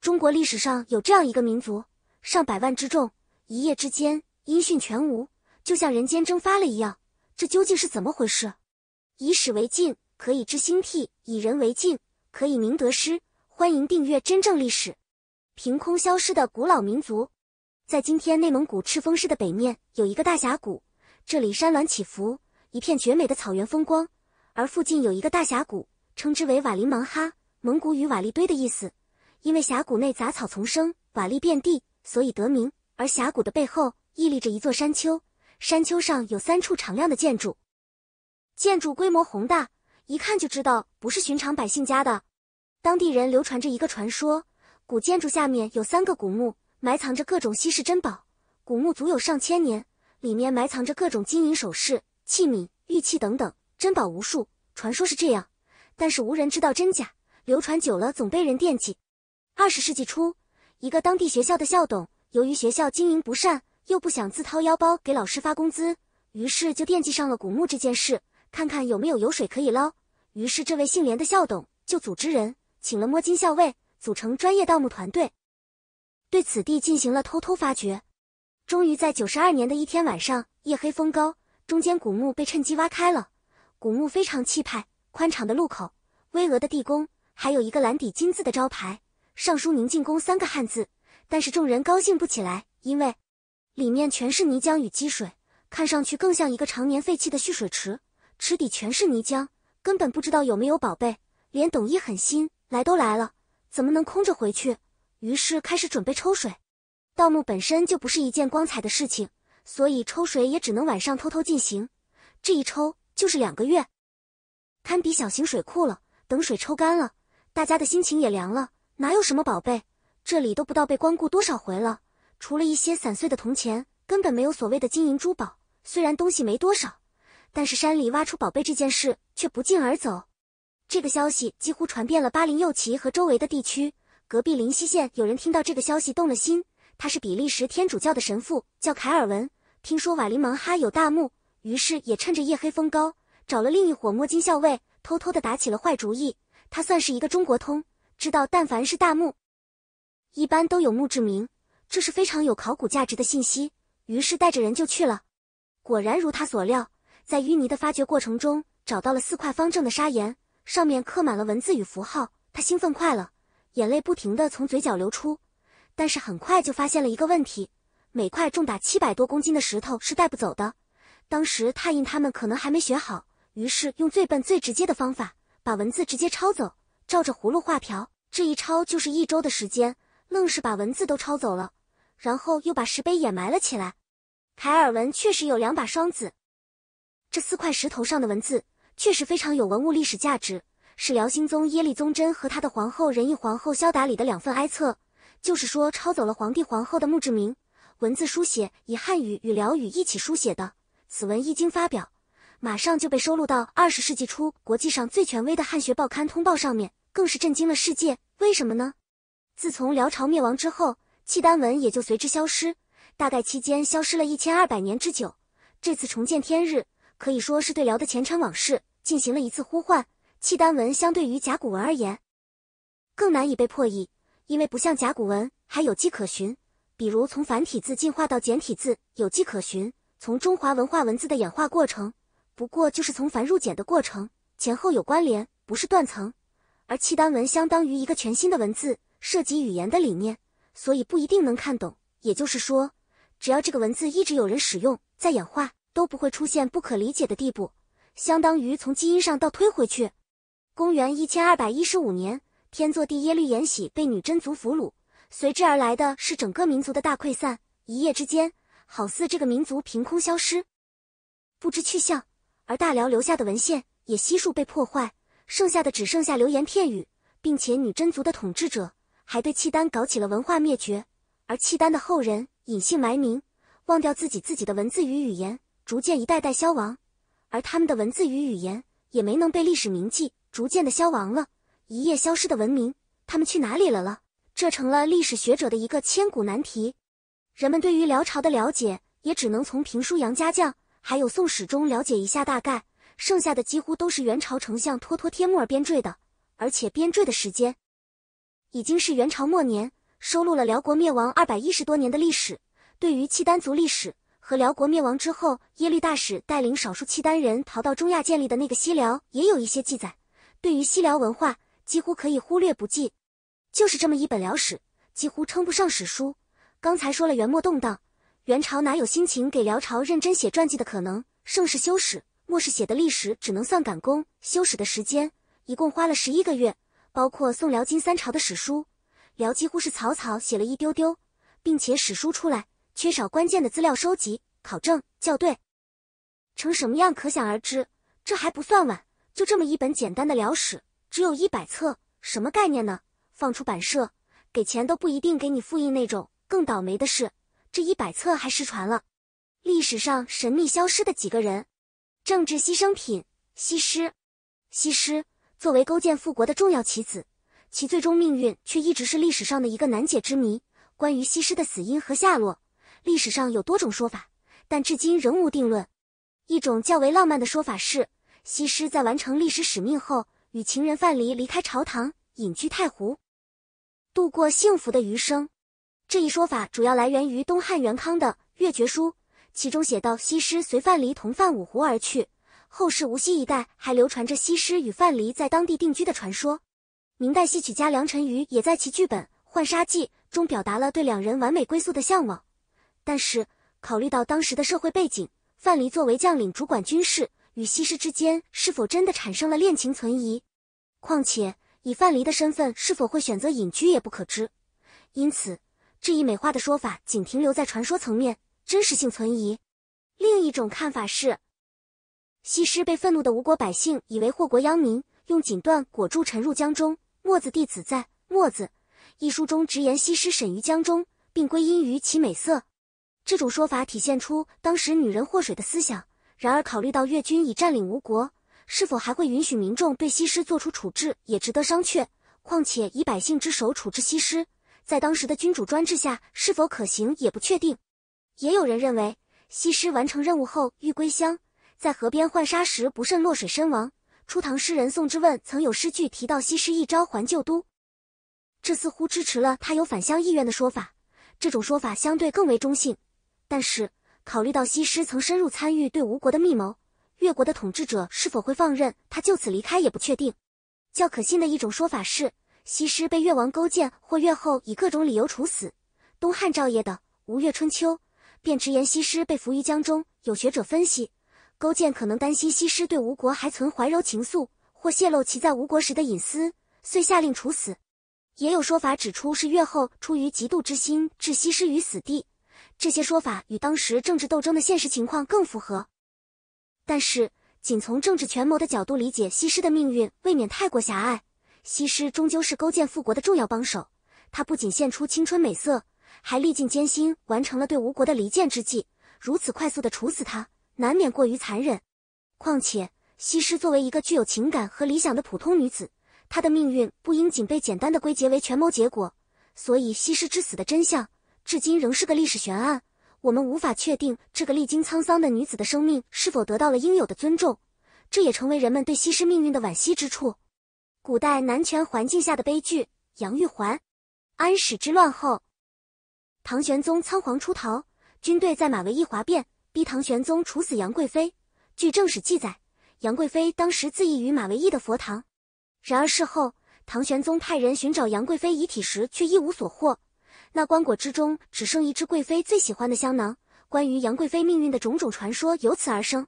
中国历史上有这样一个民族，上百万之众，一夜之间音讯全无，就像人间蒸发了一样。这究竟是怎么回事？以史为镜，可以知兴替；以人为镜，可以明得失。欢迎订阅《真正历史》。凭空消失的古老民族，在今天内蒙古赤峰市的北面有一个大峡谷，这里山峦起伏，一片绝美的草原风光。而附近有一个大峡谷，称之为瓦林芒哈，蒙古语“瓦砾堆”的意思。因为峡谷内杂草丛生，瓦砾遍地，所以得名。而峡谷的背后屹立着一座山丘，山丘上有三处敞亮的建筑，建筑规模宏大，一看就知道不是寻常百姓家的。当地人流传着一个传说：古建筑下面有三个古墓，埋藏着各种稀世珍宝。古墓足有上千年，里面埋藏着各种金银首饰、器皿、玉器等等，珍宝无数。传说是这样，但是无人知道真假。流传久了，总被人惦记。二十世纪初，一个当地学校的校董，由于学校经营不善，又不想自掏腰包给老师发工资，于是就惦记上了古墓这件事，看看有没有油水可以捞。于是，这位姓连的校董就组织人，请了摸金校尉，组成专业盗墓团队，对此地进行了偷偷发掘。终于在九十二年的一天晚上，夜黑风高，中间古墓被趁机挖开了。古墓非常气派，宽敞的路口，巍峨的地宫，还有一个蓝底金字的招牌。尚书宁静宫三个汉字，但是众人高兴不起来，因为里面全是泥浆与积水，看上去更像一个常年废弃的蓄水池，池底全是泥浆，根本不知道有没有宝贝。连董一狠心来都来了，怎么能空着回去？于是开始准备抽水。盗墓本身就不是一件光彩的事情，所以抽水也只能晚上偷偷进行。这一抽就是两个月，堪比小型水库了。等水抽干了，大家的心情也凉了。哪有什么宝贝？这里都不到被光顾多少回了，除了一些散碎的铜钱，根本没有所谓的金银珠宝。虽然东西没多少，但是山里挖出宝贝这件事却不胫而走。这个消息几乎传遍了巴林右旗和周围的地区。隔壁林西县有人听到这个消息，动了心。他是比利时天主教的神父，叫凯尔文。听说瓦林蒙哈有大墓，于是也趁着夜黑风高，找了另一伙摸金校尉，偷偷的打起了坏主意。他算是一个中国通。知道，但凡是大墓，一般都有墓志铭，这是非常有考古价值的信息。于是带着人就去了，果然如他所料，在淤泥的发掘过程中找到了四块方正的砂岩，上面刻满了文字与符号。他兴奋快了，眼泪不停的从嘴角流出。但是很快就发现了一个问题，每块重达七百多公斤的石头是带不走的。当时拓印他们可能还没学好，于是用最笨最直接的方法，把文字直接抄走。照着葫芦画瓢，这一抄就是一周的时间，愣是把文字都抄走了，然后又把石碑掩埋了起来。凯尔文确实有两把双子，这四块石头上的文字确实非常有文物历史价值，是辽兴宗耶律宗真和他的皇后仁义皇后萧达里的两份哀册，就是说抄走了皇帝皇后的墓志铭。文字书写以汉语与辽语一起书写的，此文一经发表，马上就被收录到二十世纪初国际上最权威的汉学报刊《通报》上面。更是震惊了世界。为什么呢？自从辽朝灭亡之后，契丹文也就随之消失，大概期间消失了一千二百年之久。这次重见天日，可以说是对辽的前尘往事进行了一次呼唤。契丹文相对于甲骨文而言，更难以被破译，因为不像甲骨文还有迹可循，比如从繁体字进化到简体字有迹可循，从中华文化文字的演化过程，不过就是从繁入简的过程，前后有关联，不是断层。而契丹文相当于一个全新的文字，涉及语言的理念，所以不一定能看懂。也就是说，只要这个文字一直有人使用，在演化，都不会出现不可理解的地步。相当于从基因上倒推回去。公元一千二百一十五年，天祚帝耶律延禧被女真族俘虏，随之而来的是整个民族的大溃散，一夜之间，好似这个民族凭空消失，不知去向。而大辽留下的文献也悉数被破坏。剩下的只剩下流言片语，并且女真族的统治者还对契丹搞起了文化灭绝，而契丹的后人隐姓埋名，忘掉自己自己的文字与语言，逐渐一代代消亡，而他们的文字与语言也没能被历史铭记，逐渐的消亡了。一夜消失的文明，他们去哪里了了？这成了历史学者的一个千古难题。人们对于辽朝的了解，也只能从评书《杨家将》还有《宋史》中了解一下大概。剩下的几乎都是元朝丞相托托帖木儿编撰的，而且编撰的时间已经是元朝末年，收录了辽国灭亡二百一十多年的历史。对于契丹族历史和辽国灭亡之后，耶律大使带领少数契丹人逃到中亚建立的那个西辽，也有一些记载。对于西辽文化，几乎可以忽略不计。就是这么一本辽史，几乎称不上史书。刚才说了元末动荡，元朝哪有心情给辽朝认真写传记的可能？盛世修史。末世写的历史只能算赶工修史的时间，一共花了十一个月，包括宋辽金三朝的史书，辽几乎是草草写了一丢丢，并且史书出来缺少关键的资料收集、考证、校对，成什么样可想而知。这还不算完，就这么一本简单的辽史，只有一百册，什么概念呢？放出版社，给钱都不一定给你复印那种。更倒霉的是，这一百册还失传了。历史上神秘消失的几个人。政治牺牲品，西施。西施作为勾践复国的重要棋子，其最终命运却一直是历史上的一个难解之谜。关于西施的死因和下落，历史上有多种说法，但至今仍无定论。一种较为浪漫的说法是，西施在完成历史使命后，与情人范蠡离开朝堂，隐居太湖，度过幸福的余生。这一说法主要来源于东汉元康的《越绝书》。其中写道：“西施随范蠡同泛五湖而去。”后世无锡一带还流传着西施与范蠡在当地定居的传说。明代戏曲家梁辰瑜也在其剧本《浣纱记》中表达了对两人完美归宿的向往。但是，考虑到当时的社会背景，范蠡作为将领主管军事，与西施之间是否真的产生了恋情存疑。况且，以范蠡的身份，是否会选择隐居也不可知。因此，这一美化的说法仅停留在传说层面。真实性存疑。另一种看法是，西施被愤怒的吴国百姓以为祸国殃民，用锦缎裹住沉入江中。墨子弟子在《墨子》一书中直言西施沈于江中，并归因于其美色。这种说法体现出当时“女人祸水”的思想。然而，考虑到越军已占领吴国，是否还会允许民众对西施做出处置也值得商榷。况且，以百姓之手处置西施，在当时的君主专制下是否可行也不确定。也有人认为，西施完成任务后欲归乡，在河边浣纱时不慎落水身亡。初唐诗人宋之问曾有诗句提到“西施一朝还旧都”，这似乎支持了他有返乡意愿的说法。这种说法相对更为中性，但是考虑到西施曾深入参与对吴国的密谋，越国的统治者是否会放任他就此离开也不确定。较可信的一种说法是，西施被越王勾践或越后以各种理由处死。东汉赵晔的《吴越春秋》。便直言西施被俘于江中。有学者分析，勾践可能担心西施对吴国还存怀柔情愫，或泄露其在吴国时的隐私，遂下令处死。也有说法指出，是越后出于嫉妒之心，置西施于死地。这些说法与当时政治斗争的现实情况更符合。但是，仅从政治权谋的角度理解西施的命运，未免太过狭隘。西施终究是勾践复国的重要帮手，她不仅献出青春美色。还历尽艰辛完成了对吴国的离间之计，如此快速的处死他，难免过于残忍。况且，西施作为一个具有情感和理想的普通女子，她的命运不应仅被简单的归结为权谋结果。所以，西施之死的真相至今仍是个历史悬案，我们无法确定这个历经沧桑的女子的生命是否得到了应有的尊重。这也成为人们对西施命运的惋惜之处。古代男权环境下的悲剧——杨玉环，安史之乱后。唐玄宗仓皇出逃，军队在马嵬驿哗变，逼唐玄宗处死杨贵妃。据正史记载，杨贵妃当时自缢于马嵬驿的佛堂。然而事后，唐玄宗派人寻找杨贵妃遗体时却一无所获，那棺椁之中只剩一只贵妃最喜欢的香囊。关于杨贵妃命运的种种传说由此而生。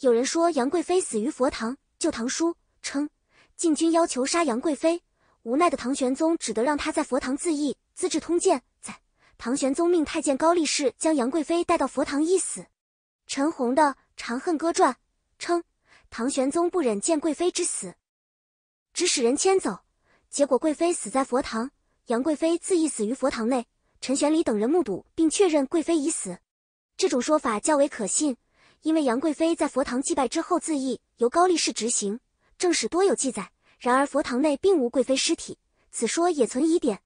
有人说杨贵妃死于佛堂，《旧唐书》称禁军要求杀杨贵妃，无奈的唐玄宗只得让她在佛堂自缢，《资治通鉴》载。唐玄宗命太监高力士将杨贵妃带到佛堂一死。陈红的《长恨歌传》称，唐玄宗不忍见贵妃之死，指使人牵走，结果贵妃死在佛堂。杨贵妃自缢死于佛堂内，陈玄礼等人目睹并确认贵妃已死。这种说法较为可信，因为杨贵妃在佛堂祭拜之后自缢，由高力士执行，正史多有记载。然而佛堂内并无贵妃尸体，此说也存疑点。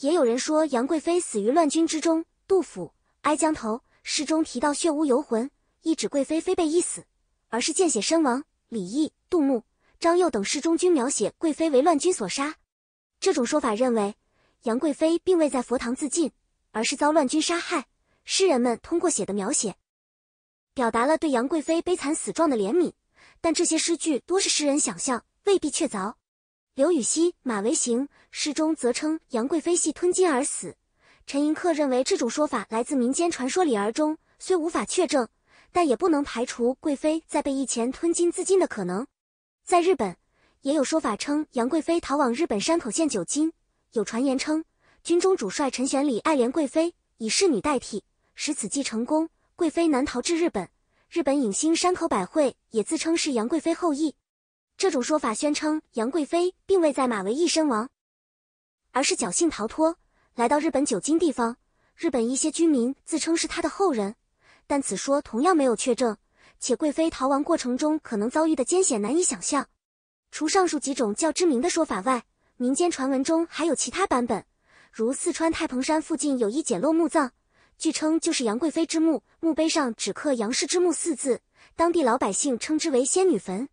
也有人说杨贵妃死于乱军之中。杜甫《哀江头》诗中提到“血污游魂”，意指贵妃非被缢死，而是见血身亡。李益、杜牧、张佑等诗中均描写贵妃为乱军所杀。这种说法认为，杨贵妃并未在佛堂自尽，而是遭乱军杀害。诗人们通过写的描写，表达了对杨贵妃悲惨死状的怜悯。但这些诗句多是诗人想象，未必确凿。刘禹锡《马嵬行》诗中则称杨贵妃系吞金而死。陈寅恪认为这种说法来自民间传说里，而中虽无法确证，但也不能排除贵妃在被役前吞金自尽的可能。在日本，也有说法称杨贵妃逃往日本山口县久金。有传言称，军中主帅陈玄礼爱怜贵妃，以侍女代替，使此计成功，贵妃难逃至日本。日本影星山口百惠也自称是杨贵妃后裔。这种说法宣称杨贵妃并未在马嵬驿身亡，而是侥幸逃脱，来到日本久津地方。日本一些居民自称是她的后人，但此说同样没有确证。且贵妃逃亡过程中可能遭遇的艰险难以想象。除上述几种较知名的说法外，民间传闻中还有其他版本，如四川太蓬山附近有一简陋墓葬，据称就是杨贵妃之墓，墓碑上只刻“杨氏之墓”四字，当地老百姓称之为仙女坟。